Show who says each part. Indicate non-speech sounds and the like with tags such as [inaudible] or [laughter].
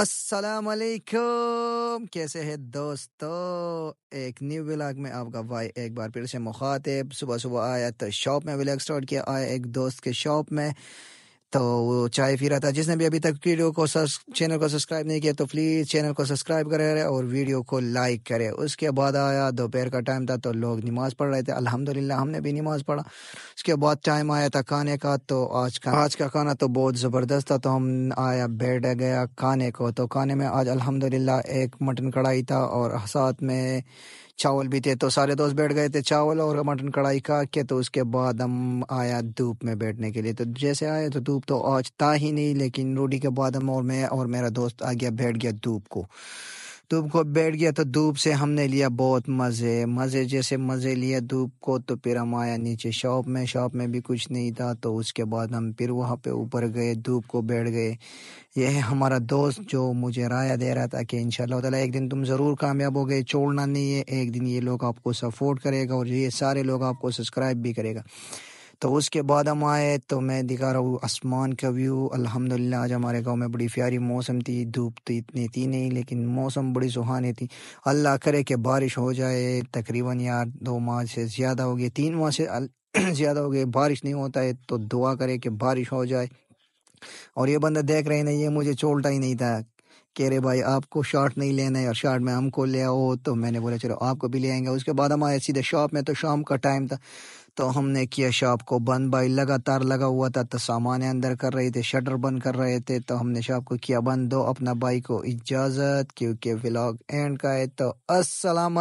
Speaker 1: अस्सलाम वालेकुम कैसे हैं दोस्तों एक न्यू व्लॉग में आपका भाई एक बार फिर से मुखातिब सुबह सुबह आया तो शॉप में व्लॉग स्टार्ट किया आया एक दोस्त के शॉप में तो वो चाय पी रहा था जिसने भी अभी तक वीडियो को चैनल को सब्सक्राइब नहीं किया तो प्लीज़ चैनल को सब्सक्राइब करें और वीडियो को लाइक करें उसके बाद आया दोपहर का टाइम था तो लोग नमाज़ पढ़ रहे थे अल्हम्दुलिल्लाह हमने भी नमाज़ पढ़ा उसके बाद टाइम आया था खाने का तो आज का आज का खाना तो बहुत ज़बरदस्त था तो हम आया बैठ गया खाने को तो खाने में आज अलहमदिल्ला एक मटन कढ़ाई था और साथ में चावल भी थे तो सारे दोस्त बैठ गए थे चावल और मटन कढ़ाई खा के तो उसके बाद हम आया धूप में बैठने के लिए तो जैसे आए तो धूप तो आज था ही नहीं लेकिन रोटी के बाद हम और मैं और मेरा दोस्त आ गया बैठ गया धूप को धूप को बैठ गया तो धूप से हमने लिया बहुत मज़े मज़े जैसे मज़े लिए धूप को तो फिर हम आया नीचे शॉप में शॉप में भी कुछ नहीं था तो उसके बाद हम फिर वहाँ पे ऊपर गए धूप को बैठ गए यह हमारा दोस्त जो मुझे राय दे रहा था कि इन शाला एक दिन तुम ज़रूर कामयाब हो गए छोड़ना नहीं है एक दिन ये लोग आपको सपोर्ट करेगा और ये सारे लोग आपको सब्सक्राइब भी करेगा तो उसके बाद हम आए तो मैं दिखा रहा हूँ आसमान का व्यू अल्हम्दुलिल्लाह आज हमारे गांव में बड़ी प्यारी मौसम थी धूप तो इतनी थी नहीं लेकिन मौसम बड़ी सुहानी थी अल्लाह करे कि बारिश हो जाए तकरीबन यार दो माह से ज़्यादा हो गए तीन माह से [clears throat] ज़्यादा हो गए बारिश नहीं होता है तो दुआ करे कि बारिश हो जाए और ये बंदा देख रहे ना ये मुझे चोलता ही नहीं था कह रहे भाई आपको शॉर्ट नहीं लेना है और शॉर्ट में हमको ले आओ तो मैंने बोला चलो आपको भी ले आएंगे उसके बाद हम आए सीधे शॉप में तो शाम का टाइम था तो हमने किया शॉप को बंद भाई लगातार लगा हुआ था तो सामान अंदर कर रहे थे शटर बंद कर रहे थे तो हमने शॉप को किया बंद दो अपना भाई को इजाज़त क्योंकि व्लॉग एंड का है तो असलकम